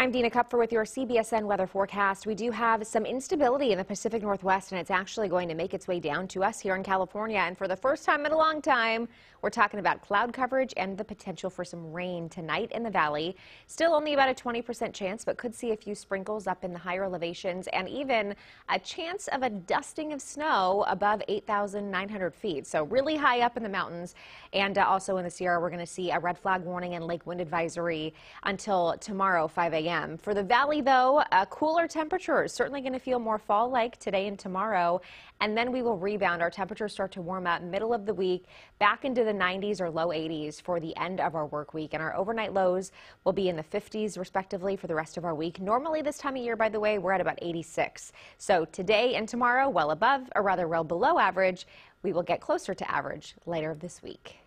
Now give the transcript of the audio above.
I'm Dina Kupfer with your CBSN weather forecast. We do have some instability in the Pacific Northwest, and it's actually going to make its way down to us here in California. And for the first time in a long time, we're talking about cloud coverage and the potential for some rain tonight in the valley. Still only about a 20% chance, but could see a few sprinkles up in the higher elevations and even a chance of a dusting of snow above 8,900 feet. So really high up in the mountains. And uh, also in the Sierra, we're going to see a red flag warning and lake wind advisory until tomorrow, 5 a.m a.m. For the valley, though, a cooler temperature is certainly going to feel more fall like today and tomorrow. And then we will rebound. Our temperatures start to warm up middle of the week, back into the 90s or low 80s for the end of our work week. And our overnight lows will be in the 50s, respectively, for the rest of our week. Normally, this time of year, by the way, we're at about 86. So today and tomorrow, well above, or rather, well below average. We will get closer to average later this week.